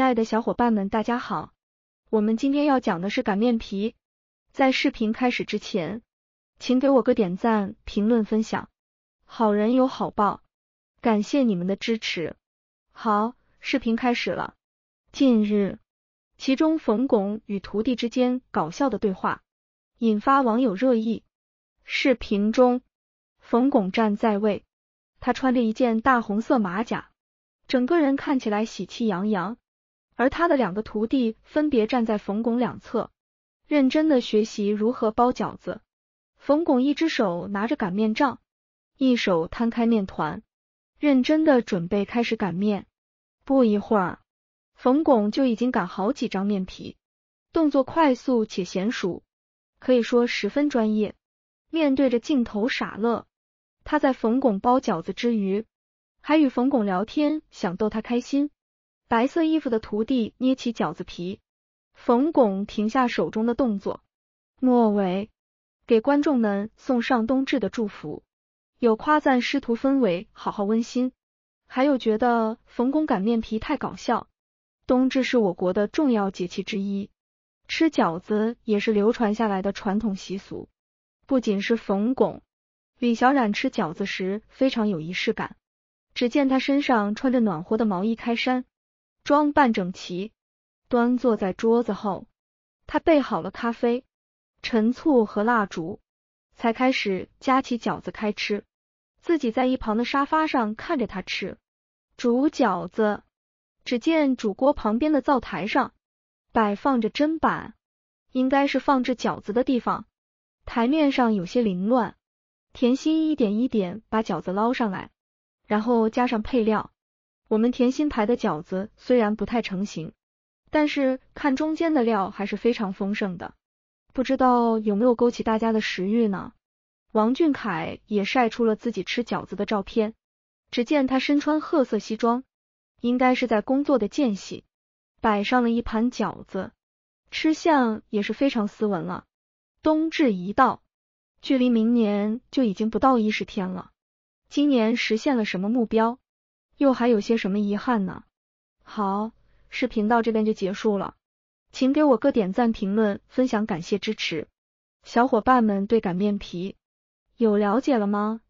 亲爱的小伙伴们，大家好！我们今天要讲的是擀面皮。在视频开始之前，请给我个点赞、评论、分享，好人有好报，感谢你们的支持。好，视频开始了。近日，其中冯巩与徒弟之间搞笑的对话引发网友热议。视频中，冯巩站在位，他穿着一件大红色马甲，整个人看起来喜气洋洋。而他的两个徒弟分别站在冯巩两侧，认真的学习如何包饺子。冯巩一只手拿着擀面杖，一手摊开面团，认真的准备开始擀面。不一会儿，冯巩就已经擀好几张面皮，动作快速且娴熟，可以说十分专业。面对着镜头傻乐，他在冯巩包饺子之余，还与冯巩聊天，想逗他开心。白色衣服的徒弟捏起饺子皮，冯巩停下手中的动作，末尾给观众们送上冬至的祝福。有夸赞师徒氛围好好温馨，还有觉得冯巩擀面皮太搞笑。冬至是我国的重要节气之一，吃饺子也是流传下来的传统习俗。不仅是冯巩，李小冉吃饺子时非常有仪式感。只见他身上穿着暖和的毛衣开衫。装扮整齐，端坐在桌子后，他备好了咖啡、陈醋和蜡烛，才开始夹起饺子开吃。自己在一旁的沙发上看着他吃煮饺子。只见煮锅旁边的灶台上摆放着砧板，应该是放置饺子的地方。台面上有些凌乱，甜心一点一点把饺子捞上来，然后加上配料。我们甜心牌的饺子虽然不太成型，但是看中间的料还是非常丰盛的，不知道有没有勾起大家的食欲呢？王俊凯也晒出了自己吃饺子的照片，只见他身穿褐色西装，应该是在工作的间隙摆上了一盘饺子，吃相也是非常斯文了。冬至一到，距离明年就已经不到一十天了，今年实现了什么目标？又还有些什么遗憾呢？好，视频到这边就结束了，请给我个点赞、评论、分享，感谢支持。小伙伴们对擀面皮有了解了吗？